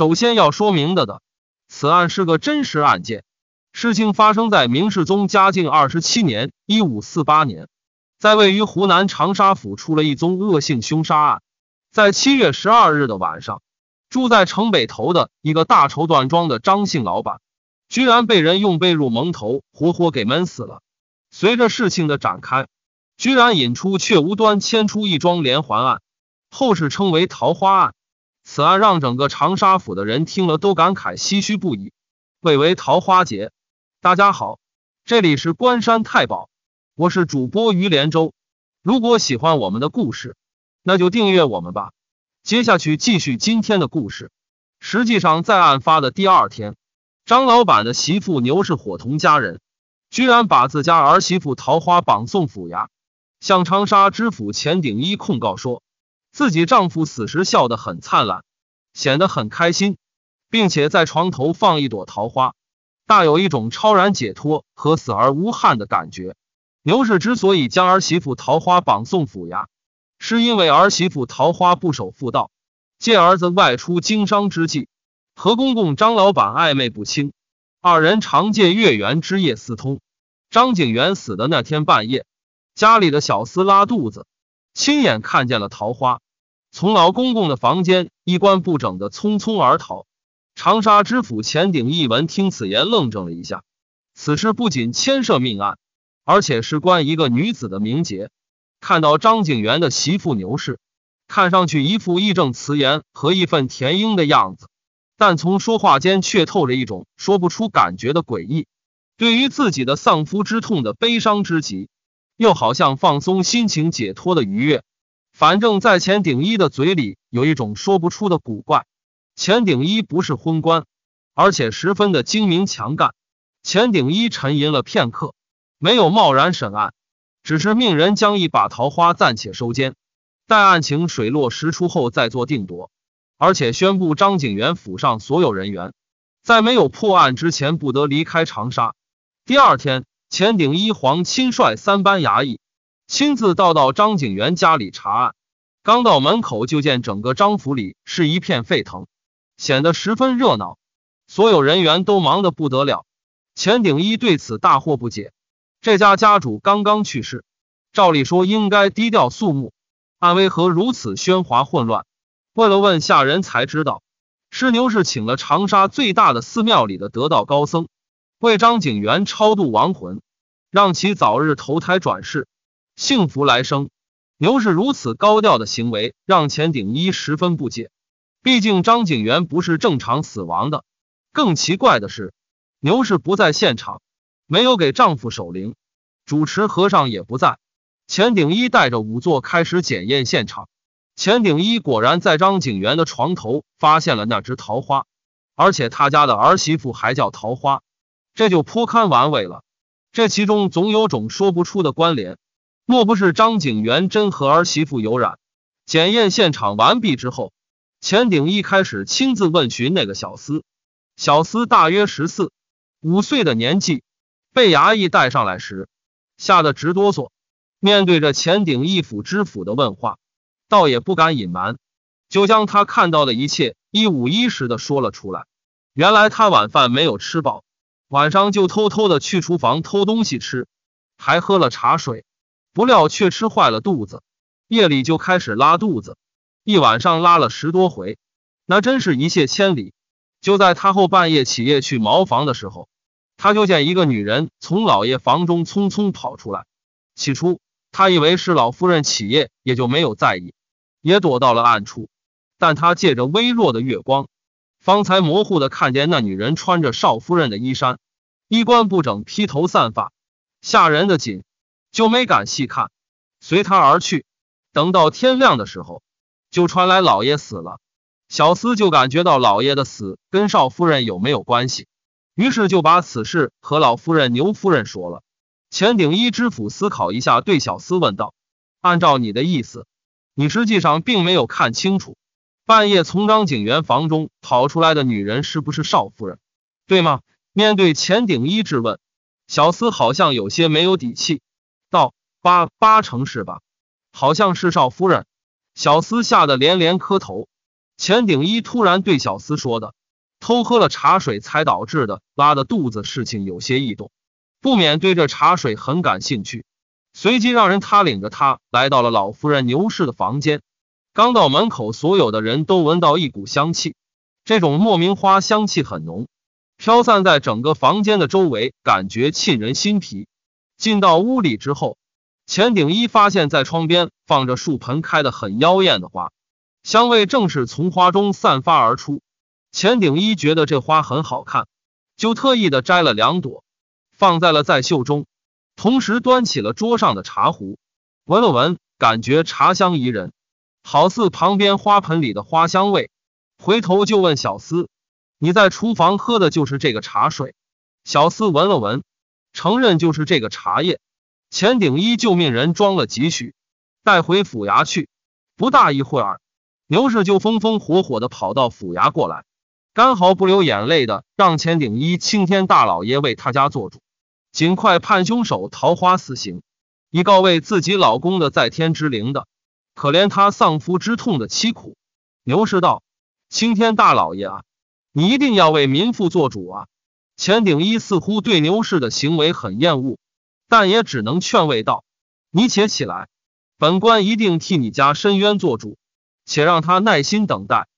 首先要说明的的，此案是个真实案件，事情发生在明世宗嘉靖二十七年（一五四八年），在位于湖南长沙府出了一宗恶性凶杀案。在七月十二日的晚上，住在城北头的一个大绸缎庄的张姓老板，居然被人用被褥蒙头，活活给闷死了。随着事情的展开，居然引出却无端牵出一桩连环案，后世称为“桃花案”。此案让整个长沙府的人听了都感慨唏嘘不已。贵为桃花劫。大家好，这里是关山太保，我是主播于连州。如果喜欢我们的故事，那就订阅我们吧。接下去继续今天的故事。实际上，在案发的第二天，张老板的媳妇牛氏伙同家人，居然把自家儿媳妇桃花绑送府衙，向长沙知府钱鼎一控告说。自己丈夫死时笑得很灿烂，显得很开心，并且在床头放一朵桃花，大有一种超然解脱和死而无憾的感觉。牛氏之所以将儿媳妇桃花绑送府衙，是因为儿媳妇桃花不守妇道，借儿子外出经商之际，和公公张老板暧昧不清，二人常借月圆之夜私通。张景元死的那天半夜，家里的小厮拉肚子。亲眼看见了桃花，从老公公的房间衣冠不整的匆匆而逃。长沙知府钱鼎一闻听此言，愣怔了一下。此事不仅牵涉命案，而且事关一个女子的名节。看到张景元的媳妇牛氏，看上去一副义正辞严和义愤填膺的样子，但从说话间却透着一种说不出感觉的诡异。对于自己的丧夫之痛的悲伤之极。又好像放松心情、解脱的愉悦。反正，在钱鼎一的嘴里有一种说不出的古怪。钱鼎一不是昏官，而且十分的精明强干。钱鼎一沉吟了片刻，没有贸然审案，只是命人将一把桃花暂且收监，待案情水落石出后再做定夺。而且宣布，张景元府上所有人员，在没有破案之前不得离开长沙。第二天。钱鼎一黄亲率三班衙役，亲自到到张景元家里查案。刚到门口，就见整个张府里是一片沸腾，显得十分热闹。所有人员都忙得不得了。钱鼎一对此大惑不解：这家家主刚刚去世，照理说应该低调肃穆，但为何如此喧哗混乱？问了问下人，才知道师牛是请了长沙最大的寺庙里的得道高僧。为张景元超度亡魂，让其早日投胎转世，幸福来生。牛氏如此高调的行为让钱鼎一十分不解，毕竟张景元不是正常死亡的。更奇怪的是，牛氏不在现场，没有给丈夫守灵，主持和尚也不在。钱鼎一带着仵作开始检验现场，钱鼎一果然在张景元的床头发现了那只桃花，而且他家的儿媳妇还叫桃花。这就颇堪玩味了，这其中总有种说不出的关联。莫不是张景元真和儿媳妇有染？检验现场完毕之后，钱鼎一开始亲自问询那个小厮。小厮大约十四五岁的年纪，被衙役带上来时吓得直哆嗦。面对着钱鼎一府知府的问话，倒也不敢隐瞒，就将他看到的一切一五一十的说了出来。原来他晚饭没有吃饱。晚上就偷偷的去厨房偷东西吃，还喝了茶水，不料却吃坏了肚子，夜里就开始拉肚子，一晚上拉了十多回，那真是一泻千里。就在他后半夜起夜去茅房的时候，他就见一个女人从老爷房中匆匆跑出来。起初他以为是老夫人起夜，也就没有在意，也躲到了暗处。但他借着微弱的月光，方才模糊的看见那女人穿着少夫人的衣衫。衣冠不整，披头散发，吓人的紧，就没敢细看，随他而去。等到天亮的时候，就传来老爷死了。小厮就感觉到老爷的死跟少夫人有没有关系，于是就把此事和老夫人、牛夫人说了。钱鼎一知府思考一下，对小厮问道：“按照你的意思，你实际上并没有看清楚，半夜从张景元房中跑出来的女人是不是少夫人，对吗？”面对钱鼎一质问，小厮好像有些没有底气，道：“八八成是吧？好像是少夫人。”小厮吓得连连磕头。钱鼎一突然对小厮说的：“偷喝了茶水才导致的拉的肚子，事情有些异动，不免对这茶水很感兴趣。”随即让人他领着他来到了老夫人牛氏的房间。刚到门口，所有的人都闻到一股香气，这种莫名花香气很浓。飘散在整个房间的周围，感觉沁人心脾。进到屋里之后，钱鼎一发现，在窗边放着树盆，开的很妖艳的花，香味正是从花中散发而出。钱鼎一觉得这花很好看，就特意的摘了两朵，放在了在袖中，同时端起了桌上的茶壶，闻了闻，感觉茶香宜人，好似旁边花盆里的花香味。回头就问小厮。你在厨房喝的就是这个茶水，小厮闻了闻，承认就是这个茶叶。钱顶一就命人装了几许带回府衙去。不大一会儿，牛氏就风风火火的跑到府衙过来，干毫不流眼泪的让钱顶一青天大老爷为他家做主，尽快判凶手桃花死刑，以告慰自己老公的在天之灵的，可怜他丧夫之痛的凄苦。牛氏道：“青天大老爷啊！”你一定要为民妇做主啊！钱鼎一似乎对牛氏的行为很厌恶，但也只能劝慰道：“你且起来，本官一定替你家申冤做主，且让他耐心等待。”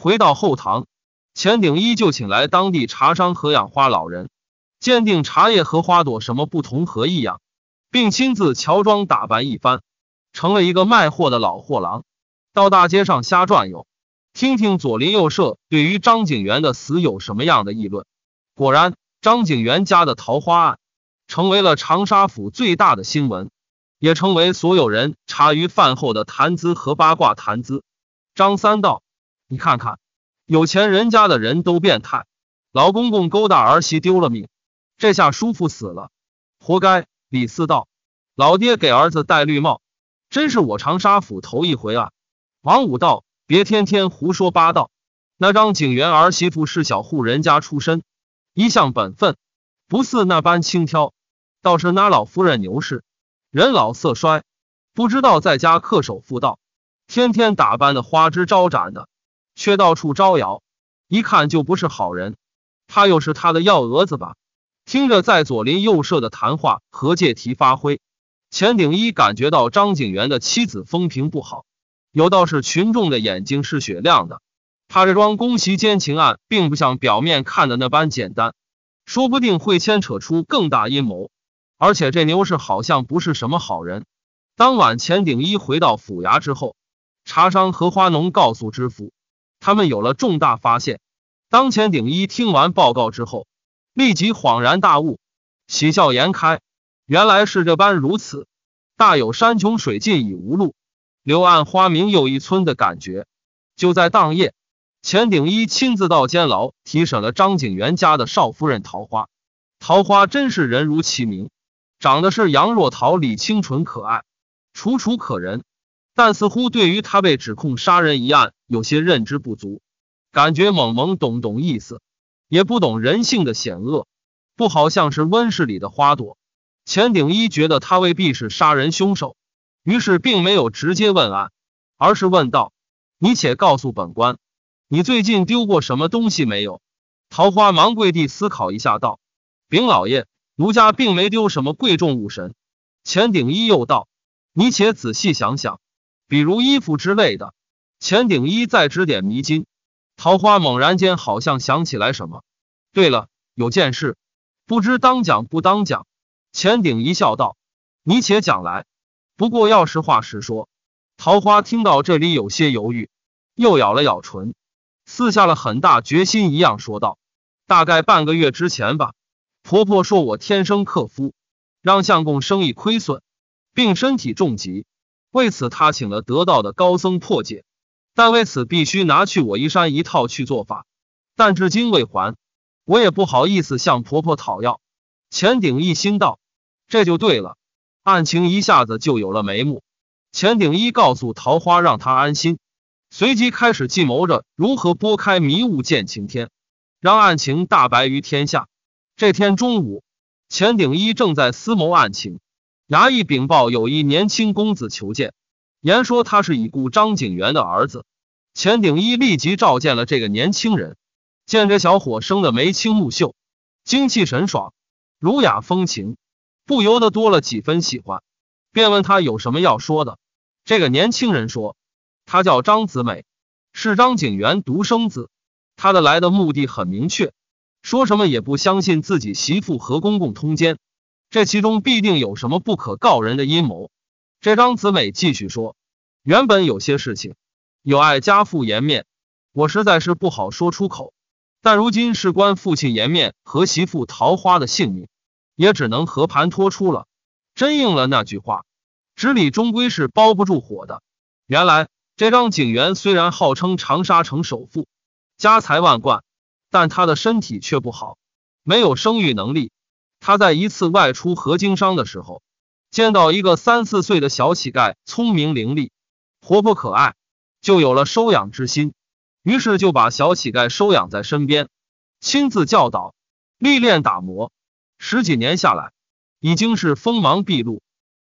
回到后堂，钱鼎一就请来当地茶商和养花老人，鉴定茶叶和花朵什么不同和异样，并亲自乔装打扮一番，成了一个卖货的老货郎，到大街上瞎转悠。听听左邻右舍对于张景元的死有什么样的议论。果然，张景元家的桃花案成为了长沙府最大的新闻，也成为所有人茶余饭后的谈资和八卦谈资。张三道：“你看看，有钱人家的人都变态，老公公勾搭儿媳丢了命，这下叔父死了，活该。”李四道：“老爹给儿子戴绿帽，真是我长沙府头一回啊。”王五道。别天天胡说八道。那张景元儿媳妇是小户人家出身，一向本分，不似那般轻佻。倒是那老夫人牛氏，人老色衰，不知道在家恪守妇道，天天打扮的花枝招展的，却到处招摇，一看就不是好人。她又是她的幺蛾子吧？听着在左邻右舍的谈话和借题发挥，钱鼎一感觉到张景元的妻子风评不好。有道是，群众的眼睛是雪亮的。他这桩宫袭奸情案，并不像表面看的那般简单，说不定会牵扯出更大阴谋。而且这牛氏好像不是什么好人。当晚，钱鼎一回到府衙之后，茶商和花农告诉知府，他们有了重大发现。当钱鼎一听完报告之后，立即恍然大悟，喜笑颜开，原来是这般如此，大有山穷水尽已无路。柳暗花明又一村的感觉。就在当夜，钱鼎一亲自到监牢提审了张景元家的少夫人桃花。桃花真是人如其名，长得是杨若桃李清纯可爱，楚楚可人。但似乎对于他被指控杀人一案有些认知不足，感觉懵懵懂懂意思，也不懂人性的险恶，不好像是温室里的花朵。钱鼎一觉得他未必是杀人凶手。于是并没有直接问案，而是问道：“你且告诉本官，你最近丢过什么东西没有？”桃花忙跪地思考一下，道：“禀老爷，奴家并没丢什么贵重物什。”钱顶一又道：“你且仔细想想，比如衣服之类的。”钱顶一再指点迷津，桃花猛然间好像想起来什么，对了，有件事，不知当讲不当讲？钱顶一笑道：“你且讲来。”不过要实话实说，桃花听到这里有些犹豫，又咬了咬唇，似下了很大决心一样说道：“大概半个月之前吧，婆婆说我天生克夫，让相公生意亏损，并身体重疾。为此，她请了得道的高僧破解，但为此必须拿去我一山一套去做法，但至今未还。我也不好意思向婆婆讨要。”钱鼎一心道：“这就对了。”案情一下子就有了眉目，钱鼎一告诉桃花让他安心，随即开始计谋着如何拨开迷雾见晴天，让案情大白于天下。这天中午，钱鼎一正在思谋案情，衙役禀报有一年轻公子求见，言说他是已故张景元的儿子。钱鼎一立即召见了这个年轻人，见这小伙生的眉清目秀，精气神爽，儒雅风情。不由得多了几分喜欢，便问他有什么要说的。这个年轻人说：“他叫张子美，是张景元独生子。他的来的目的很明确，说什么也不相信自己媳妇和公公通奸，这其中必定有什么不可告人的阴谋。”这张子美继续说：“原本有些事情有碍家父颜面，我实在是不好说出口。但如今事关父亲颜面和媳妇桃花的性命。”也只能和盘托出了，真应了那句话：“纸里终归是包不住火的。”原来，这张警员虽然号称长沙城首富，家财万贯，但他的身体却不好，没有生育能力。他在一次外出和经商的时候，见到一个三四岁的小乞丐，聪明伶俐，活泼可爱，就有了收养之心。于是就把小乞丐收养在身边，亲自教导、历练、打磨。十几年下来，已经是锋芒毕露，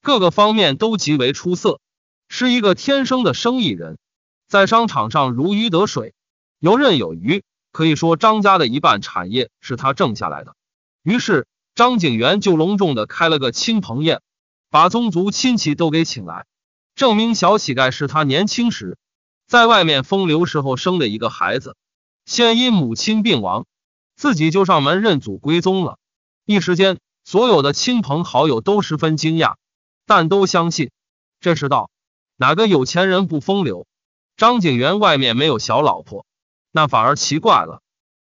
各个方面都极为出色，是一个天生的生意人，在商场上如鱼得水，游刃有余。可以说，张家的一半产业是他挣下来的。于是，张景元就隆重的开了个亲朋宴，把宗族亲戚都给请来，证明小乞丐是他年轻时在外面风流时候生的一个孩子，现因母亲病亡，自己就上门认祖归宗了。一时间，所有的亲朋好友都十分惊讶，但都相信这世道哪个有钱人不风流？张景元外面没有小老婆，那反而奇怪了。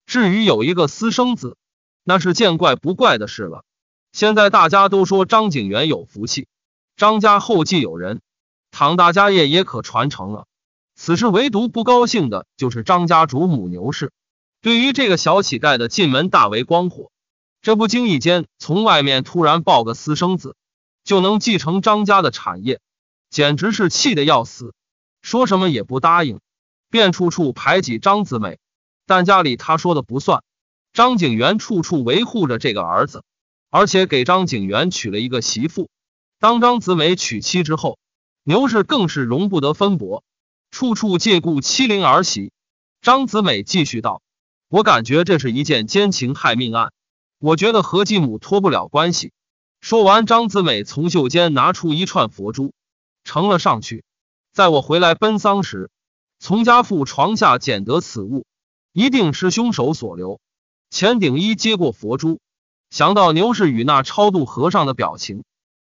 至于有一个私生子，那是见怪不怪的事了。现在大家都说张景元有福气，张家后继有人，唐大家业也可传承了。此时唯独不高兴的就是张家主母牛氏，对于这个小乞丐的进门大为光火。这不经意间从外面突然抱个私生子，就能继承张家的产业，简直是气得要死，说什么也不答应，便处处排挤张子美。但家里他说的不算，张景元处处维护着这个儿子，而且给张景元娶了一个媳妇。当张子美娶妻之后，牛氏更是容不得分薄，处处借故欺凌儿媳。张子美继续道：“我感觉这是一件奸情害命案。”我觉得和继母脱不了关系。说完，张子美从袖间拿出一串佛珠，呈了上去。在我回来奔丧时，从家父床下捡得此物，一定是凶手所留。钱鼎一接过佛珠，想到牛氏与那超度和尚的表情，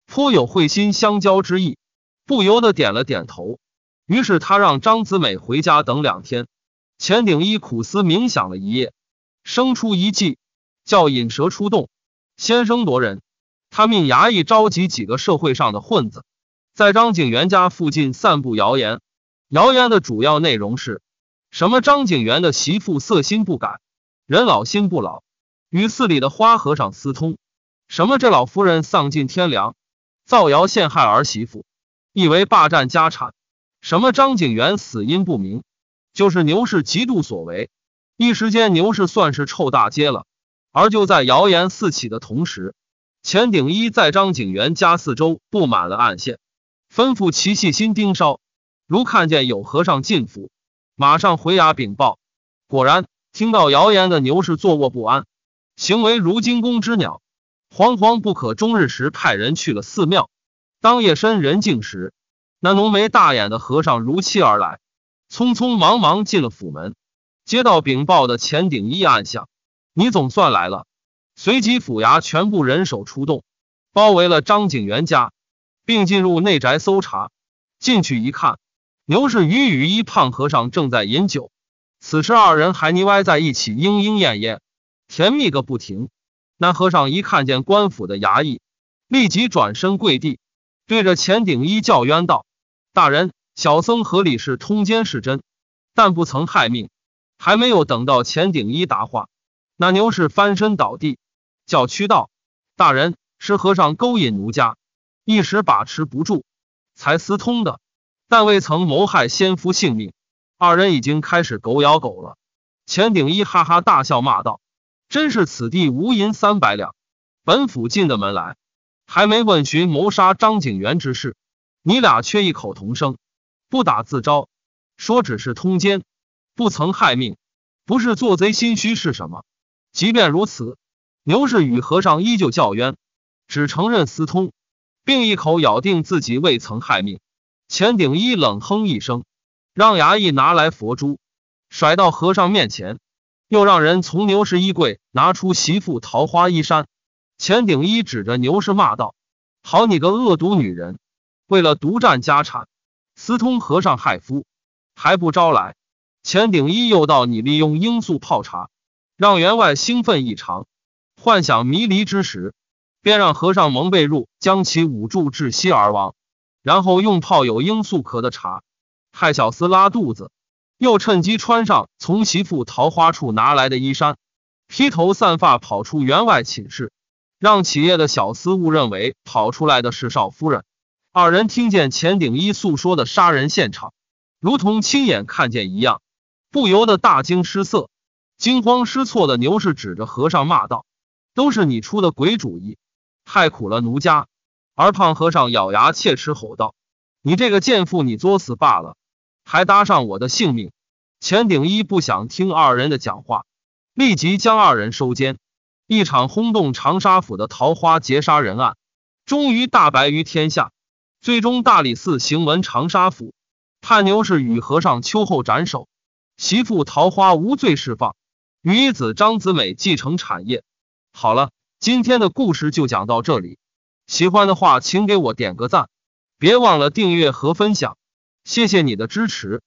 颇有会心相交之意，不由得点了点头。于是他让张子美回家等两天。钱鼎一苦思冥想了一夜，生出一计。叫引蛇出洞，先声夺人。他命衙役召集几个社会上的混子，在张景元家附近散布谣言。谣言的主要内容是什么？张景元的媳妇色心不改，人老心不老，与寺里的花和尚私通。什么这老夫人丧尽天良，造谣陷害儿媳妇，意为霸占家产。什么张景元死因不明，就是牛氏嫉妒所为。一时间，牛氏算是臭大街了。而就在谣言四起的同时，钱鼎一在张景元家四周布满了暗线，吩咐其细心盯梢，如看见有和尚进府，马上回衙禀报。果然，听到谣言的牛氏坐卧不安，行为如惊弓之鸟，惶惶不可终日时，派人去了寺庙。当夜深人静时，那浓眉大眼的和尚如期而来，匆匆忙忙进了府门。接到禀报的钱鼎一暗想。你总算来了。随即府衙全部人手出动，包围了张景元家，并进入内宅搜查。进去一看，牛氏与雨衣胖和尚正在饮酒，此时二人还腻歪在一起，莺莺燕燕，甜蜜个不停。那和尚一看见官府的衙役，立即转身跪地，对着钱顶一叫冤道：“大人，小僧和李氏通奸是真，但不曾害命。”还没有等到钱顶一答话。那牛氏翻身倒地，叫屈道：“大人是和尚勾引奴家，一时把持不住，才私通的，但未曾谋害先夫性命。二人已经开始狗咬狗了。”钱鼎一哈哈大笑，骂道：“真是此地无银三百两！本府进的门来，还没问询谋杀张景元之事，你俩却异口同声，不打自招，说只是通奸，不曾害命，不是做贼心虚是什么？”即便如此，牛氏与和尚依旧叫冤，只承认私通，并一口咬定自己未曾害命。钱顶一冷哼一声，让衙役拿来佛珠，甩到和尚面前，又让人从牛氏衣柜拿出媳妇桃花衣衫。钱顶一指着牛氏骂道：“好你个恶毒女人，为了独占家产，私通和尚害夫，还不招来？”钱顶一又道：“你利用罂粟泡茶。”让员外兴奋异常、幻想迷离之时，便让和尚蒙被褥将其捂住窒息而亡，然后用泡有罂粟壳的茶害小厮拉肚子，又趁机穿上从媳妇桃花处拿来的衣衫，披头散发跑出员外寝室，让企业的小厮误认为跑出来的是少夫人。二人听见钱顶一诉说的杀人现场，如同亲眼看见一样，不由得大惊失色。惊慌失措的牛氏指着和尚骂道：“都是你出的鬼主意，害苦了奴家。”而胖和尚咬牙切齿吼道：“你这个贱妇，你作死罢了，还搭上我的性命！”钱鼎一不想听二人的讲话，立即将二人收监。一场轰动长沙府的桃花劫杀人案，终于大白于天下。最终，大理寺行文长沙府，判牛氏与和尚秋后斩首，媳妇桃花无罪释放。女子张子美继承产业。好了，今天的故事就讲到这里。喜欢的话，请给我点个赞，别忘了订阅和分享。谢谢你的支持。